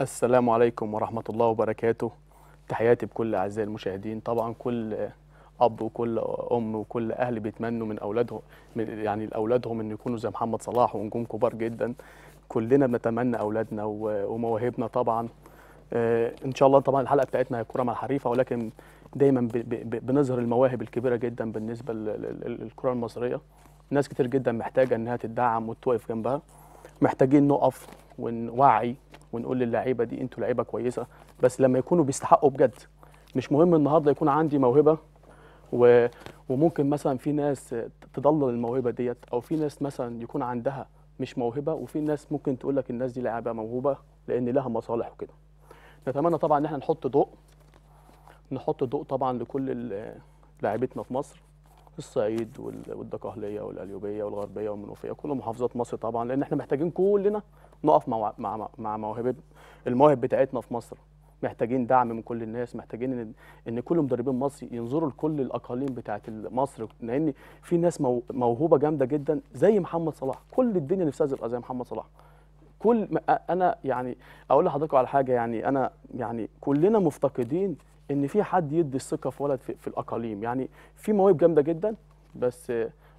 السلام عليكم ورحمة الله وبركاته تحياتي بكل أعزائي المشاهدين طبعا كل أب وكل أم وكل أهل بيتمنوا من أولادهم يعني لأولادهم إن يكونوا زي محمد صلاح ونجوم كبار جدا كلنا بنتمنى أولادنا ومواهبنا طبعا آه، إن شاء الله طبعا الحلقة بتاعتنا هي كرة مع الحريفة ولكن دايما بنظهر المواهب الكبيرة جدا بالنسبة للكرة المصرية ناس كتير جدا محتاجة إنها تدعم وتوقف جنبها محتاجين نقف ونوعي ونقول للعيبه دي انتوا لعيبه كويسه بس لما يكونوا بيستحقوا بجد مش مهم النهارده يكون عندي موهبه و... وممكن مثلا في ناس تضلل الموهبه ديت او في ناس مثلا يكون عندها مش موهبه وفي ناس ممكن تقول لك الناس دي لعيبه موهوبه لان لها مصالح وكده نتمنى طبعا ان احنا نحط ضوء نحط ضوء طبعا لكل لاعيبتنا في مصر الصعيد والدقهليه والاليوبيه والغربيه والمنوفيه كل محافظات مصر طبعا لان احنا محتاجين كلنا نقف مع مع مع موهبه المواهب بتاعتنا في مصر محتاجين دعم من كل الناس محتاجين ان ان كل مدربين مصر ينظروا لكل الاقاليم بتاعه مصر لان في ناس موهوبه جامده جدا زي محمد صلاح كل الدنيا نفسها تبقى زي محمد صلاح كل انا يعني اقول لحضرتك على حاجه يعني انا يعني كلنا مفتقدين ان في حد يدي الثقه في ولد في, في الاقاليم يعني في مواهب جامده جدا بس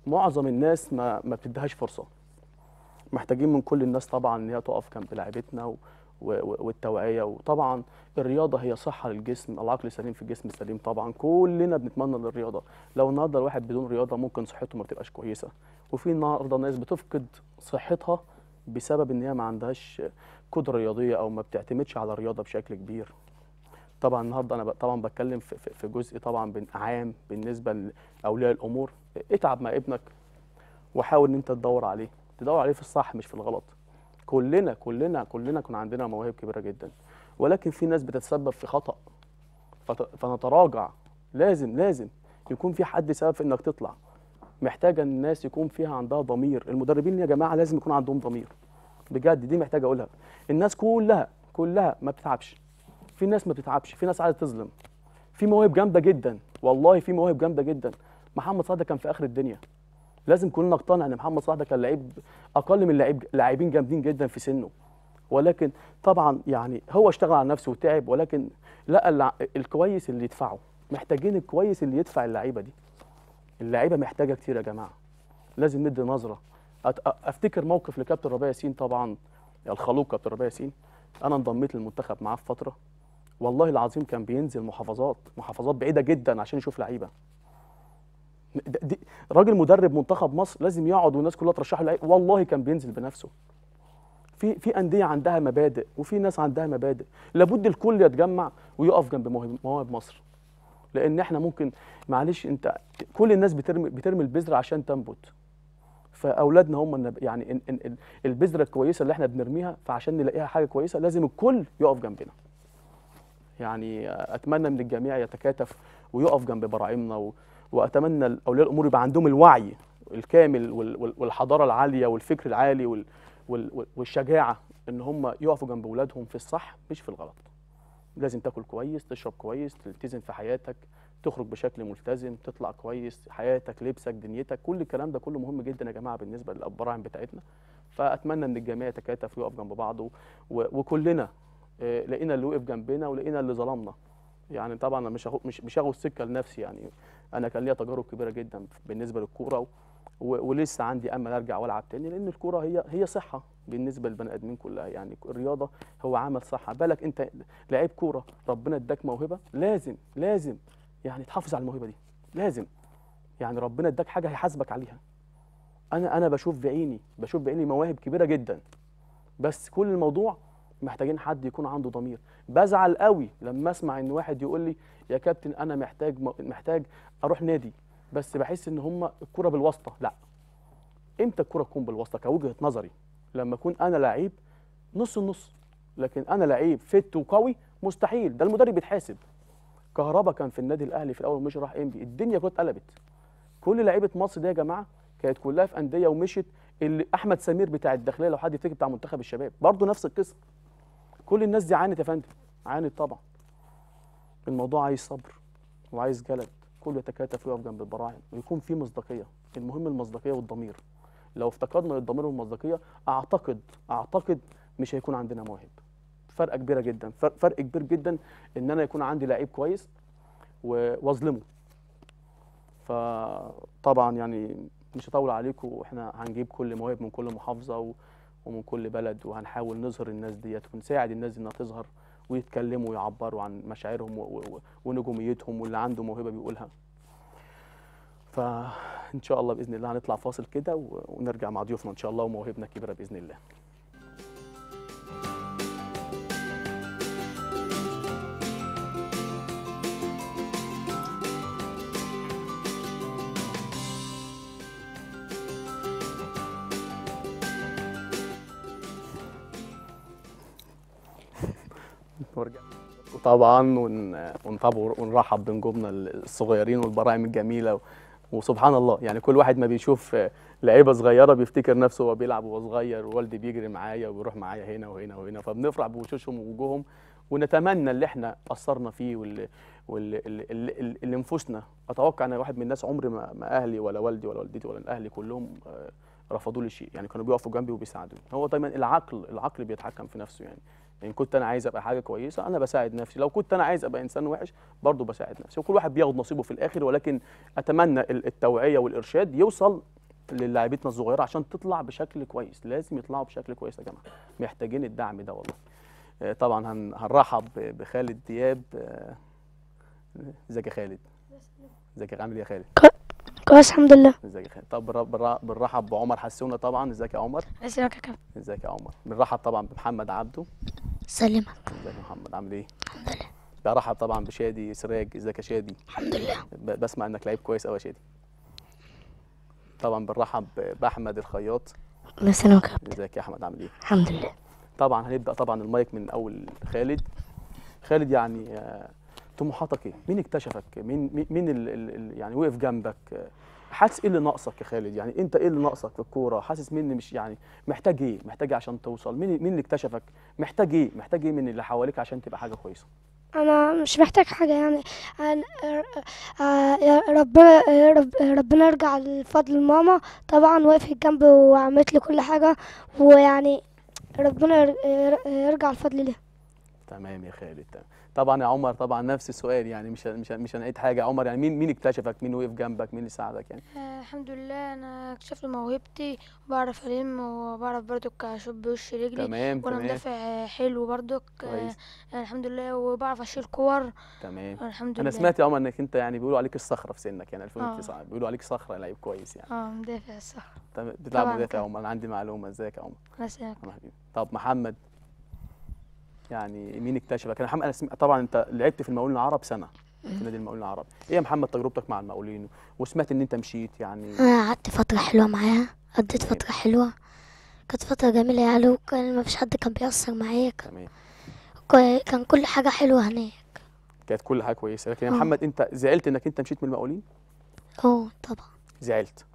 معظم الناس ما ما بتديهاش فرصه محتاجين من كل الناس طبعا ان هي تقف جنب لعيبتنا و... والتوعيه وطبعا الرياضه هي صحه للجسم العقل سليم في الجسم سليم طبعا كلنا بنتمنى للرياضه لو النهارده الواحد بدون رياضه ممكن صحته ما بتبقاش كويسه وفي النهارده ناس بتفقد صحتها بسبب ان هي ما عندهاش قدره رياضيه او ما بتعتمدش على الرياضه بشكل كبير طبعا النهارده انا طبعا بتكلم في جزء طبعا عام بالنسبه لاولياء الامور اتعب مع ابنك وحاول ان انت تدور عليه تدور عليه في الصح مش في الغلط كلنا كلنا كلنا كنا عندنا مواهب كبيره جدا ولكن في ناس بتتسبب في خطا فنتراجع لازم لازم يكون في حد سبب في انك تطلع محتاجه الناس يكون فيها عندها ضمير المدربين يا جماعه لازم يكون عندهم ضمير بجد دي محتاجه اقولها الناس كلها كلها ما بتتعبش في ناس ما بتتعبش في ناس عايزه تظلم في مواهب جامده جدا والله في مواهب جامده جدا محمد صلاح كان في اخر الدنيا لازم كلنا نقتنع ان محمد صلاح ده كان لعيب اقل من لعيب لاعبين جامدين جدا في سنه ولكن طبعا يعني هو اشتغل على نفسه وتعب ولكن لا الكويس اللي يدفعه محتاجين الكويس اللي يدفع اللعيبه دي اللعيبه محتاجه كتير يا جماعه لازم ندي نظره افتكر موقف لكابتن ربيع ياسين طبعا الخلوق كابتن ربيع ياسين انا انضميت للمنتخب معاه في فتره والله العظيم كان بينزل محافظات محافظات بعيده جدا عشان يشوف لعيبه راجل مدرب منتخب مصر لازم يقعد والناس كلها ترشحه لعيب والله كان بينزل بنفسه في في انديه عندها مبادئ وفي ناس عندها مبادئ لابد الكل يتجمع ويقف جنب مواهب مصر لان احنا ممكن معلش انت كل الناس بترمي بترمي البذره عشان تنبت فاولادنا هم يعني البذره الكويسه اللي احنا بنرميها فعشان نلاقيها حاجه كويسه لازم الكل يقف جنبنا يعني اتمنى من الجميع يتكاتف ويقف جنب براعمنا و... واتمنى اولياء الامور يبقى عندهم الوعي الكامل والحضاره العاليه والفكر العالي والشجاعه ان هم يقفوا جنب اولادهم في الصح مش في الغلط لازم تاكل كويس تشرب كويس تلتزم في حياتك تخرج بشكل ملتزم تطلع كويس حياتك لبسك دنيتك كل الكلام ده كله مهم جدا يا جماعه بالنسبه للبراعم بتاعتنا فاتمنى ان الجميع يتكاتف ويقف جنب بعضه وكلنا آه، لقينا اللي وقف جنبنا ولقينا اللي ظلمنا يعني طبعا انا مش مش هاخد لنفسي يعني انا كان ليا تجارب كبيره جدا بالنسبه للكوره ولسه عندي امل ارجع والعب تاني لان الكوره هي هي صحه بالنسبه للبني ادمين كلها يعني الرياضه هو عمل صحه بالك انت لعيب كوره ربنا اداك موهبه لازم لازم يعني تحافظ على الموهبه دي لازم يعني ربنا اداك حاجه هيحاسبك عليها انا انا بشوف بعيني بشوف بعيني مواهب كبيره جدا بس كل الموضوع محتاجين حد يكون عنده ضمير بزعل قوي لما اسمع ان واحد يقول لي يا كابتن انا محتاج محتاج اروح نادي بس بحس ان هم الكره بالواسطه لا امتى الكره تكون بالواسطه كوجهه نظري لما اكون انا لعيب نص النص لكن انا لعيب فت وقوي مستحيل ده المدرب بيتحاسب كهربا كان في النادي الاهلي في الاول مش راح انبي الدنيا كلها اتقلبت كل لعيبه مصر دي يا جماعه كانت كلها في انديه ومشيت اللي احمد سمير بتاع الداخليه لو حد يفتكر بتاع منتخب الشباب برضه نفس القصه كل الناس دي عانت يا فندم عانت طبعا الموضوع عايز صبر وعايز جلد كله يتكاتف ويقف جنب البراعم ويكون في مصداقيه المهم المصداقيه والضمير لو افتقدنا الضمير والمصداقيه اعتقد اعتقد مش هيكون عندنا مواهب فرقه كبيره جدا فرق كبير جدا ان انا يكون عندي لعيب كويس واظلمه فطبعا يعني مش هطول عليكم واحنا هنجيب كل مواهب من كل محافظه و... ومن كل بلد وهنحاول نظهر الناس ديت ونساعد الناس دي انها تظهر ويتكلموا ويعبروا عن مشاعرهم ونجوميتهم واللي عنده موهبه بيقولها. فان شاء الله باذن الله هنطلع فاصل كده ونرجع مع ضيوفنا ان شاء الله وموهبنا كبيره باذن الله. ورجعنا وطبعا ونرحب بنجومنا الصغيرين والبراعم الجميله وسبحان الله يعني كل واحد ما بيشوف لعيبه صغيره بيفتكر نفسه وهو بيلعب وهو صغير ووالدي بيجري معايا وبيروح معايا هنا وهنا وهنا فبنفرح بوشوشهم ووجوههم ونتمنى اللي احنا اثرنا فيه واللي, واللي انفسنا اتوقع ان واحد من الناس عمري ما, ما اهلي ولا والدي ولا والدتي ولا اهلي كلهم آه، رفضوا لي شيء يعني كانوا بيقفوا جنبي وبيساعدوني هو دايما العقل العقل بيتحكم في نفسه يعني ان يعني كنت انا عايز ابقى حاجه كويسه انا بساعد نفسي لو كنت انا عايز ابقى انسان وحش برضه بساعد نفسي وكل واحد بياخد نصيبه في الاخر ولكن اتمنى التوعيه والارشاد يوصل للاعيبتنا الصغيره عشان تطلع بشكل كويس لازم يطلعوا بشكل كويس يا جماعه محتاجين الدعم ده والله آه، طبعا هنرحب بخالد دياب آه، آه، ازيك يا خالد ازيك عامل ايه يا خالد كويس الحمد لله ازيك يا خالد طب بنرحب بعمر حسونه طبعا ازيك يا عمر ازيك يا كابتن ازيك يا عمر بنرحب طبعا بمحمد عبده سلمك ازيك يا محمد عامل ايه الحمد لله برحب طبعا بشادي سراج ازيك يا شادي الحمد لله بسمع انك لعيب كويس قوي يا شادي طبعا بنرحب باحمد الخياط الله يسلمك يا كابتن ازيك يا احمد عامل ايه الحمد لله طبعا هنبدا طبعا المايك من اول خالد خالد يعني آه طموحاتك ايه؟ مين اكتشفك؟ مين مين اللي يعني وقف جنبك؟ حاسس ايه اللي ناقصك يا خالد؟ يعني انت ايه اللي ناقصك في الكوره؟ حاسس مين مش يعني محتاج ايه؟ محتاج ايه عشان توصل؟ مين مين اللي اكتشفك؟ محتاج ايه؟ محتاج ايه من اللي حواليك عشان تبقى حاجه كويسه؟ انا مش محتاج حاجه يعني ربنا آه، آه، ربنا يرجع لفضل ماما طبعا وقفت جنبي وعملت لي كل حاجه ويعني ربنا يرجع الفضل ليها تمام يا خالد تمام طبعا يا عمر طبعا نفس السؤال يعني مش مش مش هنعيد حاجه يا عمر يعني مين مين اكتشفك مين وقف جنبك مين اللي ساعدك يعني آه الحمد لله انا اكتشفت موهبتي وبعرف الم وبعرف بردك اشب بوش رجلي تمام وانا تمام. مدافع حلو بردك آه، كويس آه الحمد لله وبعرف اشيل كور تمام الحمد لله انا سمعت يا عمر انك انت يعني بيقولوا عليك الصخره في سنك يعني 2009 آه. بيقولوا عليك صخره لعيب كويس يعني اه مدافع الصخره تمام بتلعب مدافع يا عمر انا عندي معلومه ازيك يا عمر الله سامعك طب محمد يعني مين اكتشفك انا محمد طبعا انت لعبت في المقاولين العرب سنه في نادي المقاولين العرب ايه يا محمد تجربتك مع المقاولين وسمعت ان انت مشيت يعني انا قعدت فتره حلوه معاها قضيت فتره حلوه كانت فتره جميله يعني وكان ما فيش حد كان بيأثر معايا تمام كان كل حاجه حلوه هناك كانت كل حاجه كويسه لكن يا أه. محمد انت زعلت انك انت مشيت من المقاولين اه طبعا زعلت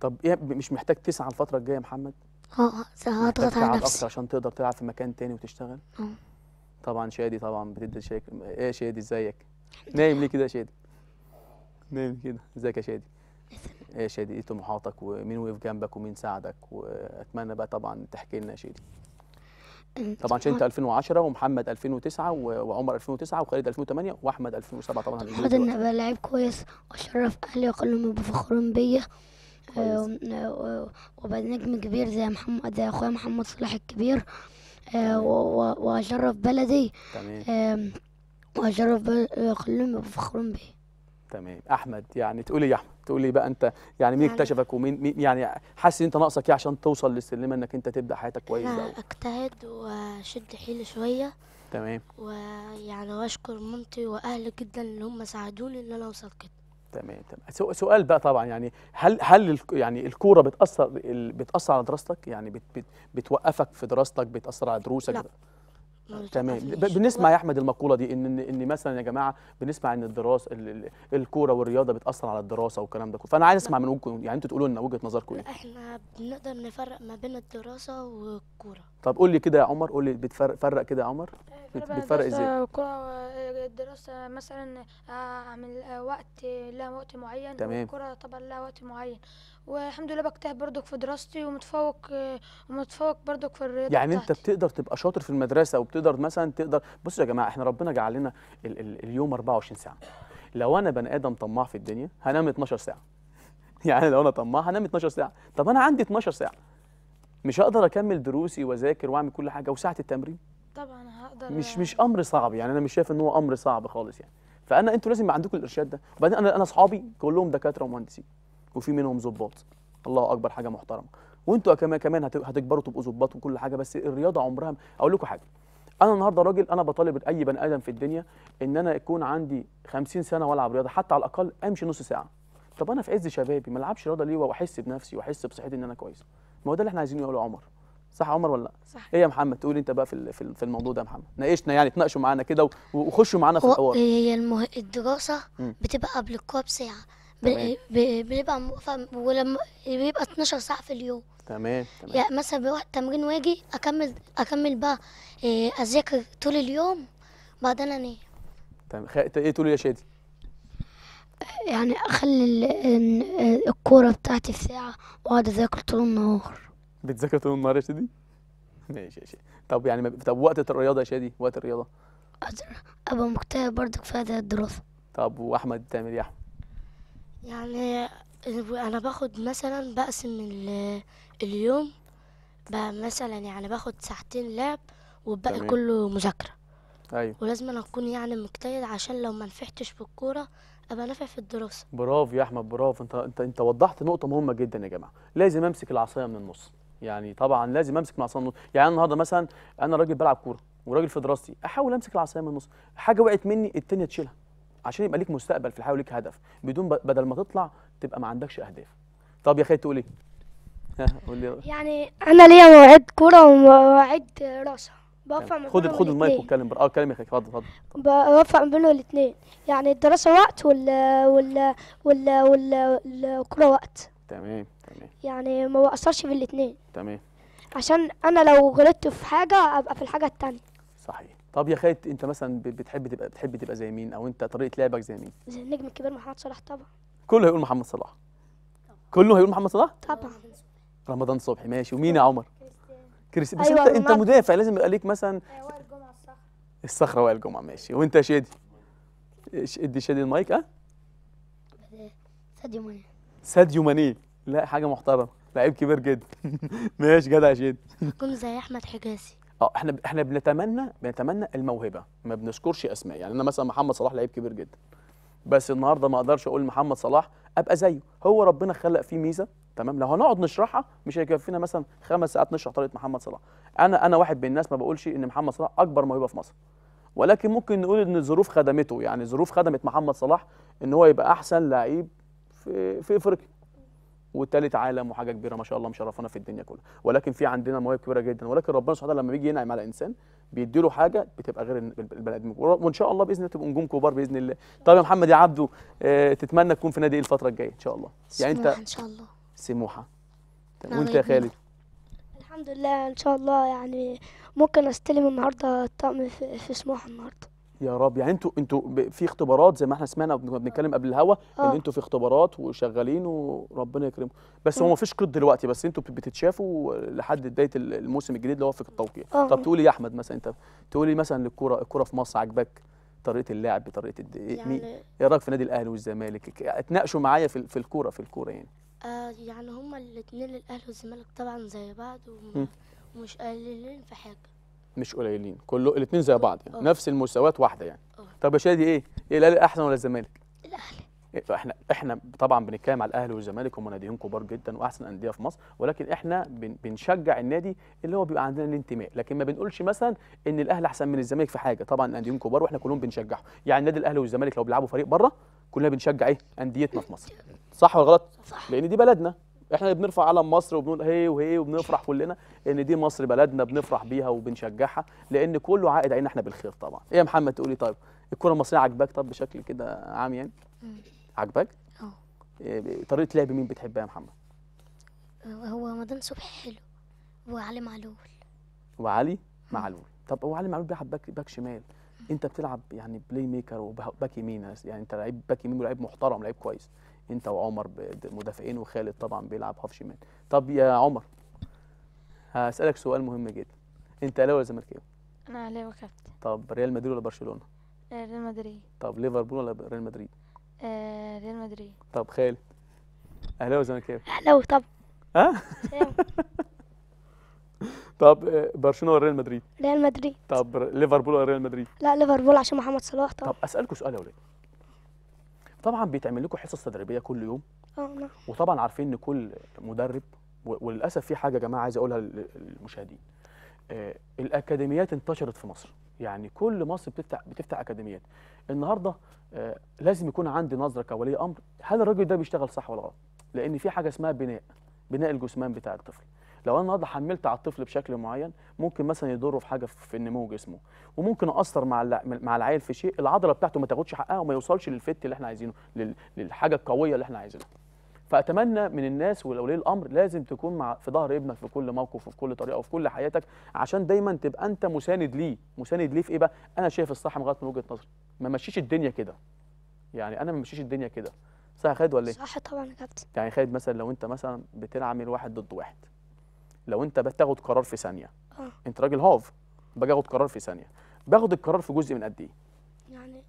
طب ايه مش محتاج تسعى الفتره الجايه يا محمد اه هضغط أه، على نفسي عشان تقدر تلعب في مكان تاني وتشتغل اه طبعا شادي طبعا بتدي شيك ايه شادي ازيك نايم ليه كده يا شادي نايم كده ازيك يا شادي ايه يا شادي ايه طموحاتك ومين وقف جنبك ومين ساعدك واتمنى بقى طبعا تحكي لنا يا شادي طبعا شادي انت 2010 ومحمد 2009 وعمر 2009 وخالد 2008 واحمد 2007 طبعا المفروض ان ابقى لعيب كويس واشرف اهلي وكلهم يبقوا فخورين بيا آه، وابقى نجم كبير زي محمد زي اخويا محمد صلاح الكبير آه، واشرف بلدي تمام واشرف كلهم فخورين بيه تمام احمد يعني تقولي ايه يا احمد تقولي ايه بقى انت يعني مين يعني اكتشفك ومين مين يعني حاسس ان انت ناقصك ايه عشان توصل للسلمه انك انت تبدا حياتك كويس بقى اجتهد واشد حيلي شويه تمام ويعني واشكر مامتي واهلي جدا اللي هم ساعدوني ان انا اوصل كده تمام تمام سؤال بقى طبعا يعني هل هل يعني الكوره بتاثر بتاثر على دراستك يعني بت بت بتوقفك في دراستك بتاثر على دروسك لا. آه، تمام بنسمع يا احمد المقوله دي ان ان مثلا يا جماعه بنسمع ان الدراسه الكوره والرياضه بتاثر على الدراسه والكلام ده كله فانا عايز اسمع وجهكم يعني انتوا تقولوا لنا وجهه نظركم ايه احنا بنقدر نفرق ما بين الدراسه والكوره طب قول لي كده يا عمر قول لي بتفرق فرق كده يا عمر بتفرق ازاي الكوره الدراسه مثلا اعمل آه، آه، وقت لها وقت معين تمام الكوره طبعا لها وقت معين والحمد لله بجتهد بردك في دراستي ومتفوق ومتفوق بردك في الرياضه يعني بتاعتي. انت بتقدر تبقى شاطر في المدرسه وبتقدر مثلا تقدر بصوا يا جماعه احنا ربنا جعل لنا ال ال اليوم 24 ساعه لو انا بني ادم طماع في الدنيا هنام 12 ساعه يعني لو انا طماع هنام 12 ساعه طب انا عندي 12 ساعه مش هقدر اكمل دروسي واذاكر واعمل كل حاجه وساعه التمرين طبعا هقدر مش مش امر صعب يعني انا مش شايف ان هو امر صعب خالص يعني فانا انتوا لازم يبقى عندكم الارشاد ده وبعدين انا انا اصحابي كلهم دكاتره ومهندسين وفي منهم ظباط الله اكبر حاجه محترمه وانتوا كمان كمان هتكبروا تبقوا ظباط وكل حاجه بس الرياضه عمرها اقول لكم حاجه انا النهارده راجل انا بطالب اي بني ادم في الدنيا ان انا يكون عندي 50 سنه والعب رياضه حتى على الاقل امشي نص ساعه طب انا في عز شبابي ما العبش رياضه ليه واحس بنفسي واحس بصحتي ان انا كويس ما هو ده اللي احنا عايزينه يقوله عمر صح عمر ولا لا صح ايه يا محمد تقول انت بقى في في الموضوع ده يا محمد ناقشنا يعني تناقشوا معانا كده وخشوا معانا في الحوار هي المه... الدراسه بتبقى قبل الكوره بساعه بيبقى بنبقى موقفه ولما بيبقى 12 ساعه في اليوم تمام تمام يعني مثلا بروح التمرين واجي اكمل اكمل بقى آه، اذاكر طول اليوم بعدين انام تمام خ... ايه تقول يا شادي؟ يعني اخلي الكوره بتاعتي في ساعه واقعد اذاكر طول النهار بتذاكر طول النهار يا شادي؟ ماشي يا شادي طب يعني طب وقت الرياضه يا شادي وقت الرياضه؟ ابقى مجتهد برضك في هذه الدراسه طب واحمد تعمل ايه يا احمد؟ يعني انا باخد مثلا بقسم اليوم بقى مثلا يعني باخد ساعتين لعب والباقي كله مذاكره ايوه ولازم انا اكون يعني مجتهد عشان لو ما نفحتش في الكوره ابقى نافع في الدراسه برافو يا احمد برافو انت انت انت وضحت نقطه مهمه جدا يا جماعه لازم امسك العصايه من النص يعني طبعا لازم امسك العصايه من النص يعني النهارده مثلا انا راجل بلعب كوره وراجل في دراستي احاول امسك العصايه من النص حاجه وقعت مني التانيه تشيلها عشان يبقى ليك مستقبل في الحياه وليك هدف بدون بدل ما تطلع تبقى ما عندكش اهداف طب يا خالد تقول ايه قول لي يعني انا ليا مواعيد كوره ومواعيد دراسه بوفق ما خد خد المايك واتكلم اه اتكلم يا خالد اتفضل اتفضل بوفق ما بينهم الاثنين يعني الدراسه وقت وال وال وال, وال... والكوره وقت تمام تمام يعني ما بأثرش في الاثنين تمام عشان انا لو غلطت في حاجه ابقى في الحاجه الثانيه صحيح طب يا خالد انت مثلا بتحب تبقى بتحب تبقى زي مين او انت طريقه لعبك زي مين النجم الكبير محمد صلاح طبعا كله هيقول محمد صلاح كله هيقول محمد صلاح طبعا رمضان صبحي ماشي ومين يا عمر كريستيانو بس أيوة انت انت مدافع لازم يبقى ليك مثلا أيوة، الصخره وائل جمعه ماشي وانت يا شادي ادي شادي المايك اه ساديو ماني ساديو ماني لا حاجه محترمه لعيب كبير جدا ماشي جدع يا شادي اكون زي احمد حجازي اه احنا احنا بنتمنى بنتمنى الموهبه ما بنذكرش اسماء يعني انا مثلا محمد صلاح لعيب كبير جدا بس النهارده ما اقدرش اقول محمد صلاح ابقى زيه هو ربنا خلق فيه ميزه تمام لو هنقعد نشرحها مش هيكفينا مثلا خمس ساعات نشرح طريقه محمد صلاح انا انا واحد من الناس ما بقولش ان محمد صلاح اكبر موهبه في مصر ولكن ممكن نقول ان الظروف خدمته يعني الظروف خدمت محمد صلاح ان هو يبقى احسن لعيب في في افريقيا وثالث عالم وحاجه كبيره ما شاء الله مشرفانا في الدنيا كلها ولكن في عندنا مواهب كبيره جدا ولكن ربنا سبحانه لما بيجي ينعم على انسان بيديله حاجه بتبقى غير البني ادمين وان شاء الله باذن الله تبقوا نجوم كبار باذن الله طب يا محمد يا عبده آه تتمنى تكون في نادي ايه الفتره الجايه ان شاء الله يعني انت ان شاء الله سموحه طيب، وانت يا خالد الحمد لله ان شاء الله يعني ممكن استلم النهارده الطقم في سموحه النهارده يا رب يعني انتوا انتوا في اختبارات زي ما احنا سمعنا بنتكلم قبل الهوا اه. ان انتوا في اختبارات وشغالين وربنا يكرمكم بس هو مفيش قيد دلوقتي بس انتوا بتتشافوا لحد بدايه الموسم الجديد اللي هو في التوقيع اه. طب تقولي يا احمد مثلا انت تقولي مثلا للكوره الكوره في مصر عجبك طريقه اللعب طريقه الد... إيه، يعني ايه رايك في النادي الاهلي والزمالك اتناقشوا معايا في في الكوره في الكوره يعني آه يعني هما الاثنين الاهلي والزمالك طبعا زي بعض ومش قليلين في حاجه مش قليلين كله الاثنين زي بعض يعني. أوه. نفس المساواه واحده يعني أوه. طب يا شادي ايه ايه الاهلي احسن ولا الزمالك الاهلي إيه، فاحنا احنا طبعا بنتكلم على الاهلي والزمالك هم ناديين كبار جدا واحسن انديه في مصر ولكن احنا بنشجع النادي اللي هو بيبقى عندنا الانتماء لكن ما بنقولش مثلا ان الاهلي احسن من الزمالك في حاجه طبعا الانديين كبار واحنا كلهم بنشجعهم يعني النادي الاهلي والزمالك لو بيلعبوا فريق بره كلنا بنشجع ايه انديتنا في مصر صح ولا غلط صح. لان دي بلدنا احنا بنرفع علم مصر وبنقول هي وهي وبنفرح كلنا ان دي مصر بلدنا بنفرح بيها وبنشجعها لان كله عائد علينا احنا بالخير طبعا ايه يا محمد تقولي ايه طيب الكره المصريه عجباك طب بشكل كده عام يعني عجباك اه إيه، طريقه لعب مين بتحبها يا محمد هو رمضان صبحي حلو وعلي معلول وعلي معلول طب هو علي معلول بيلعب باك باك شمال انت بتلعب يعني بلاي ميكر وباك يمين يعني انت لعيب باك يمين ولعيب محترم لعيب كويس انت وعمر مدافعين وخالد طبعا بيلعب هاف شمال طب يا عمر هسالك سؤال مهم جدا انت اهلاوي ولا زملكاوي انا اهلاوي كابتن طب ريال مدريد ولا برشلونه آه، ريال مدريد طب ليفربول ولا ريال مدريد آه ريال مدريد طب خالد اهلاوي ولا زملكاوي اهلاوي طب ها آه، طب برشلونه ولا ريال مدريد ريال مدريد طب ليفربول ولا ريال مدريد لا ليفربول عشان محمد صلاح طب طب اسالكوا سؤال يا ولاد طبعا بيتعمل لكم حصص تدريبيه كل يوم اه نعم. وطبعا عارفين ان كل مدرب وللاسف في حاجه يا جماعه عايز اقولها للمشاهدين آه الاكاديميات انتشرت في مصر يعني كل مصر بتفتح بتفتح اكاديميات النهارده آه لازم يكون عندي نظره كولي امر هل الراجل ده بيشتغل صح ولا غلط لان في حاجه اسمها بناء بناء الجسمان بتاع الطفل لو انا النهارده حملت على الطفل بشكل معين ممكن مثلا يضره في حاجه في نمو جسمه وممكن اثر مع مع العيل في شيء العضله بتاعته ما تاخدش حقها وما يوصلش للفت اللي احنا عايزينه للحاجه القويه اللي احنا عايزينها فاتمنى من الناس ولولي الامر لازم تكون مع في ظهر ابنك في كل موقف وفي كل طريقه وفي كل حياتك عشان دايما تبقى انت مساند ليه مساند ليه في ايه بقى انا شايف الصح من غلط من وجهه نظري ما مشيش الدنيا كده يعني انا ما مشيش الدنيا كده صح يا خالد ولا ايه صح طبعا يا كابتن يعني خالد مثلا لو انت مثلا بتلعب واحد ضد واحد لو انت بتاخد قرار في ثانيه اه انت راجل هاف باجي اخد قرار في ثانيه باخد القرار في جزء من قد ايه يعني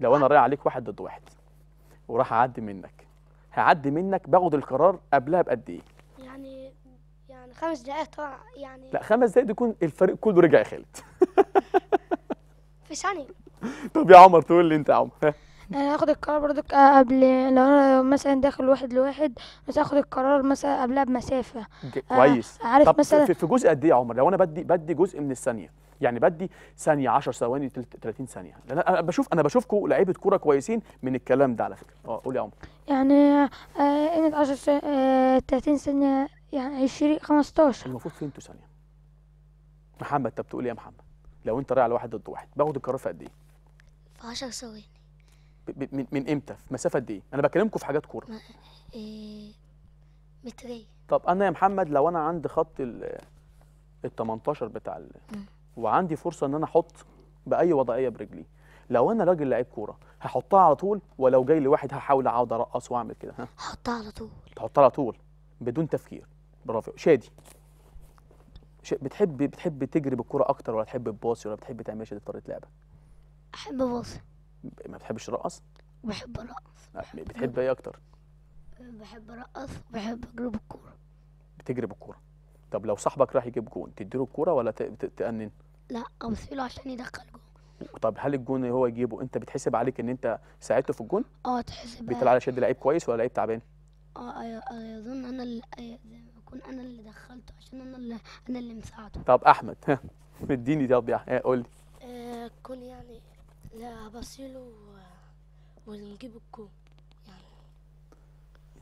لو انا رايح عليك واحد ضد واحد وراح اعدي منك هعدي منك باخد القرار قبلها بقد ايه يعني يعني خمس دقائق طبعا يعني لا خمس دقائق يكون الفريق كله رجع يا خالد في ثانيه طب يا عمر تقول لي انت يا عمر هاخد القرار برضو آه، قبل لو انا مثلا داخل واحد لواحد بس هاخد القرار مثلا قبلها بمسافه آه، كويس عارف طب مثلا في جزء قد ايه يا عمر لو انا بدي بدي جزء من الثانيه يعني بدي ثانيه 10 ثواني 30 ثانيه انا بشوف انا بشوفكم لعيبه كوره كويسين من الكلام ده على فكره اه قول يا عمر يعني قيمه 10 30 ثانيه يعني 20 15 المفروض فين انتوا ثانيه محمد طب تقول ايه يا محمد لو انت رايح على واحد ضد واحد باخد القرار في قد ايه في 10 ثواني من, من امتى في مسافه قد ايه انا بكلمكم في حاجات كوره إيه متريه طب انا يا محمد لو انا عندي خط ال 18 بتاع ال... وعندي فرصه ان انا احط باي وضعيه برجلي لو انا راجل لعيب كوره هحطها على طول ولو جاي لي واحد هحاول اقعد ارقص واعمل كده ها هحطها على طول تحطها على طول بدون تفكير برافو شادي ش... بتحب بتحب تجري بالكوره اكتر ولا تحب تباصي ولا بتحب تعمل ايه في طريقه لعبك احب اباصي ما بتحبش ترقص؟ بحب ارقص آه، بتحب ايه اكتر؟ بحب ارقص وبحب اجري بالكوره بتجري بالكوره طب لو صاحبك راح يجيب جون تديله الكوره ولا تأنن؟ لا اوصله عشان يدخل جون طب هل الجون اللي هو يجيبه انت بتحسب عليك ان انت ساعدته في الجون؟ اه تحسب بيطلع على شد لعيب كويس ولا لعيب تعبان؟ اه ايوه، ايوه، اظن انا اللي اكون ايوه، انا اللي دخلته عشان انا اللي انا اللي مساعده طب احمد ها اديني طب آه، قول لي اكون آه، كون يعني لا بصيله آه، ونجيب الجول يعني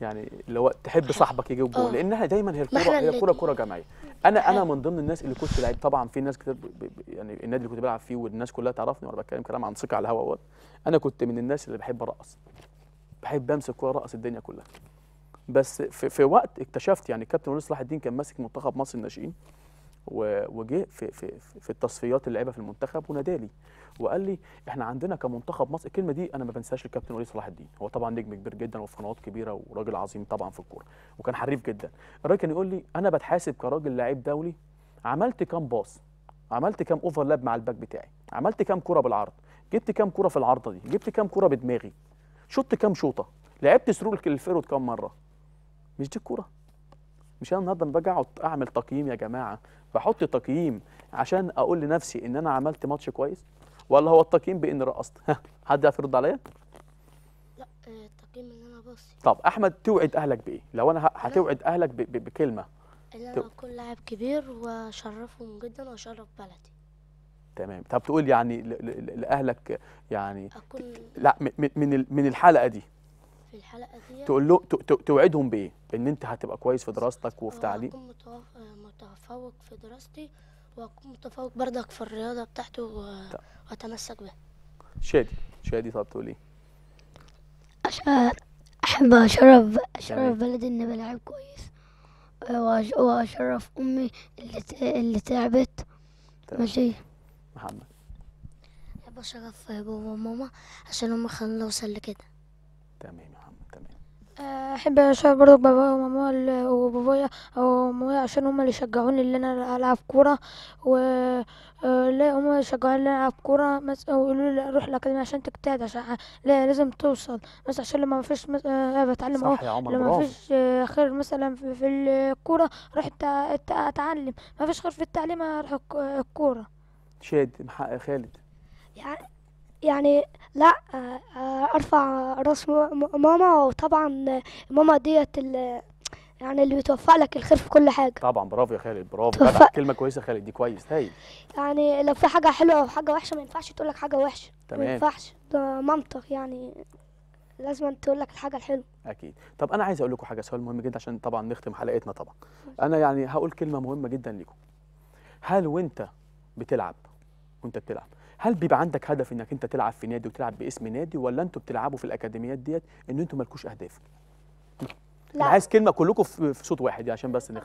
يعني لو تحب صاحبك يجيب جول احنا آه. دايما هي الكوره هي الكوره كوره جماعيه انا انا آه. من ضمن الناس اللي كنت لعيب طبعا في ناس كتير يعني النادي اللي كنت بلعب فيه والناس كلها تعرفني وانا بتكلم كلام عن ثقه على الهواء اهوت انا كنت من الناس اللي بحب ارقص بحب امسك كوره ارقص الدنيا كلها بس في, في وقت اكتشفت يعني الكابتن وليد صلاح الدين كان ماسك منتخب مصر الناشئين وجه في في في التصفيات اللعيبه في المنتخب ونادالي وقال لي احنا عندنا كمنتخب مصر الكلمه دي انا ما بنساهاش الكابتن وليد صلاح الدين هو طبعا نجم كبير جدا وفي قنوات كبيره وراجل عظيم طبعا في الكوره وكان حريف جدا الراجل كان يقول لي انا بتحاسب كراجل لعيب دولي عملت كام باص عملت كام اوفرلاب مع الباك بتاعي عملت كام كوره بالعرض جبت كام كوره في العارضه دي جبت كام كوره بدماغي شطت كام شوطه لعبت سرور الفيرود كام مره مش دي الكوره مش انا النهارده باجي اقعد اعمل تقييم يا جماعه بحط تقييم عشان اقول لنفسي ان انا عملت ماتش كويس ولا هو التقييم باني رقصت حد يعرف يرد عليا لا آه، التقييم ان انا باصي طب احمد توعد اهلك بايه لو انا هتوعد اهلك ب... ب... بكلمه ان انا اكون لاعب كبير واشرفهم جدا واشرف بلدي تمام طب تقول يعني لاهلك يعني أكون... لا من من الحلقه دي في الحلقه دي تقول له توعدهم بايه ان انت هتبقى كويس في دراستك وفي تعليمك هكون متفوق في دراستي وهكون متفوق بردك في الرياضه بتاعته واتمسك بها شادي شادي طب تقول ايه احب اشرف اشرف بلدي اني بلعب كويس آه، واشرف امي اللي اللي تعبت ماشي محمد احب اشرف بابا وماما عشان هم خلوا اوصل لكده تمام احب اشجع برضو بابايا وماما وبابايا وماما عشان هما اللي شجعوني ان انا العب كوره و لا هما شجعوني ان انا العب كوره مثلا ويقولوا لي روح الاكاديميه عشان تجتهد عشان لا لازم توصل بس عشان لما مفيش مثلا آه، آه، بتعلم صح لما مفيش آه، خير مثلا في, الكوره رحت اتعلم مفيش خير في التعليم اروح الكوره شاد خالد يعني يعني لا آه، ارفع راس ماما وطبعا ماما ديت يعني اللي بتوفق لك الخير في كل حاجه طبعا برافو يا خالد برافو كلمه كويسه خالد دي كويس طيب يعني لو في حاجه حلوه او حاجه وحشه ما ينفعش تقول لك حاجه وحشه تمام ما ينفعش ده منطق يعني لازم تقول لك الحاجه الحلوه اكيد طب انا عايز اقول لكم حاجه سؤال مهم جدا عشان طبعا نختم حلقتنا طبعا انا يعني هقول كلمه مهمه جدا ليكم هل وانت بتلعب وانت بتلعب هل بيبقى عندك هدف انك انت تلعب في نادي وتلعب باسم نادي ولا انتوا بتلعبوا في الاكاديميات ديت ان انتوا مالكوش اهداف؟ لا عايز كلمه كلكم في صوت واحد عشان بس نخ...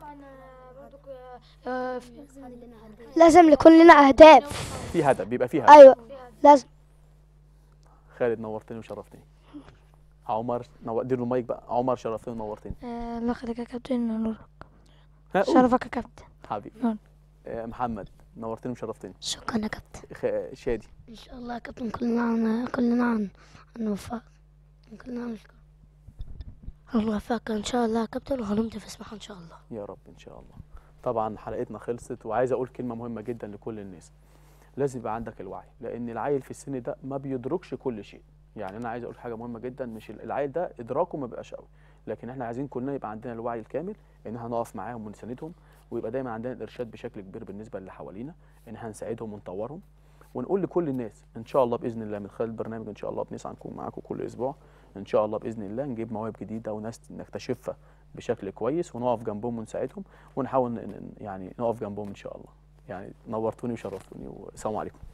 آه، آه، لازم لكلنا اهداف في هدف بيبقى في هدف ايوه لازم خالد نورتني وشرفتني عمر نور دير له المايك بقى عمر شرفتني ونورتني آه، الله يخليك يا كابتن نورك شرفك يا كابتن حبيبي محمد نورتني وشرفتني شكرا يا كابتن شادي ان شاء الله يا كابتن كلنا عن كلنا عن نوفق كلنا عن نشكر الله يوفقك ان شاء الله يا كابتن وهنمضي في سماحه ان شاء الله يا رب ان شاء الله طبعا حلقتنا خلصت وعايز اقول كلمه مهمه جدا لكل الناس لازم يبقى عندك الوعي لان العيل في السن ده ما بيدركش كل شيء يعني انا عايز اقول حاجه مهمه جدا مش العيل ده ادراكه ما بيبقاش قوي لكن احنا عايزين كلنا يبقى عندنا الوعي الكامل ان احنا نقف معاهم ونساندهم ويبقى دايما عندنا الارشاد بشكل كبير بالنسبه للي حوالينا ان هنساعدهم ونطورهم ونقول لكل الناس ان شاء الله باذن الله من خلال البرنامج ان شاء الله بنسعى نكون معاكم كل اسبوع ان شاء الله باذن الله نجيب مواهب جديده وناس نكتشفها بشكل كويس ونقف جنبهم ونساعدهم ونحاول يعني نقف جنبهم ان شاء الله يعني نورتوني وشرفتوني والسلام عليكم